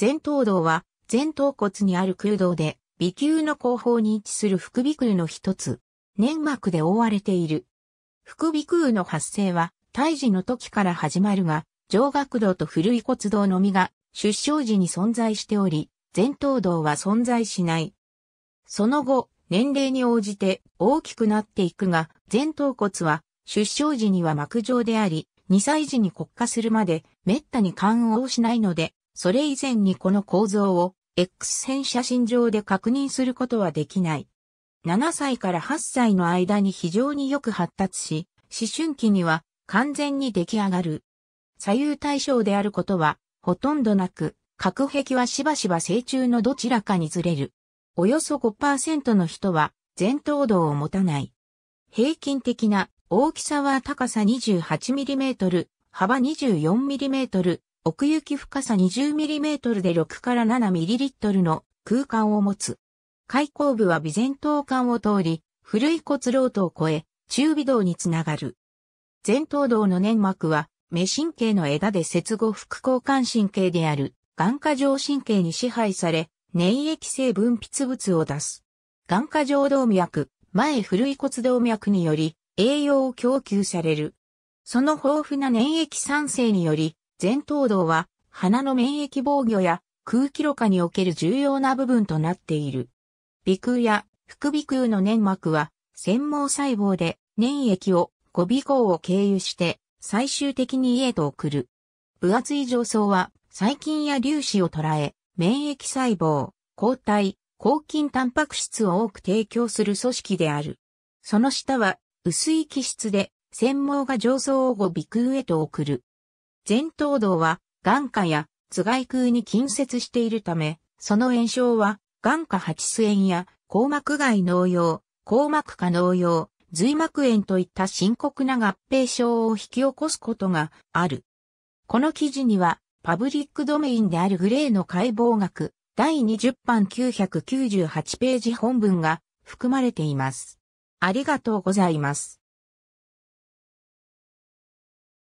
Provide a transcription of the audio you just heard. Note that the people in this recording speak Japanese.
前頭道は前頭骨にある空洞で、微球の後方に位置する副鼻腔の一つ、粘膜で覆われている。副鼻腔の発生は胎児の時から始まるが、上学道と古い骨道のみが出生時に存在しており、前頭道は存在しない。その後、年齢に応じて大きくなっていくが、前頭骨は出生時には膜状であり、2歳児に骨化するまで滅多に感応しないので、それ以前にこの構造を X 線写真上で確認することはできない。7歳から8歳の間に非常によく発達し、思春期には完全に出来上がる。左右対称であることはほとんどなく、隔壁はしばしば成虫のどちらかにずれる。およそ5%の人は前頭動を持たない。平均的な大きさは高さ 28mm、幅 24mm、奥行き深さ 20mm で6から 7ml の空間を持つ。開口部は備前頭管を通り、古い骨老ーを越え、中微道につながる。前頭道の粘膜は、目神経の枝で接後副交感神経である、眼下上神経に支配され、粘液性分泌物を出す。眼下上動脈、前古い骨動脈により、栄養を供給される。その豊富な粘液酸性により、前頭道は鼻の免疫防御や空気ろ過における重要な部分となっている。鼻腔や副鼻腔の粘膜は繊毛細胞で粘液を5鼻孔を経由して最終的に家へと送る。分厚い上層は細菌や粒子を捉え、免疫細胞、抗体、抗菌タンパク質を多く提供する組織である。その下は薄い気質で、繊毛が上層を5鼻腔へと送る。前頭道は眼下や頭蓋腔に近接しているため、その炎症は眼下八巣炎や硬膜外脳用、硬膜下脳用、髄膜炎といった深刻な合併症を引き起こすことがある。この記事には、パブリックドメインであるグレーの解剖学、第20版998ページ本文が含まれています。ありがとうございます。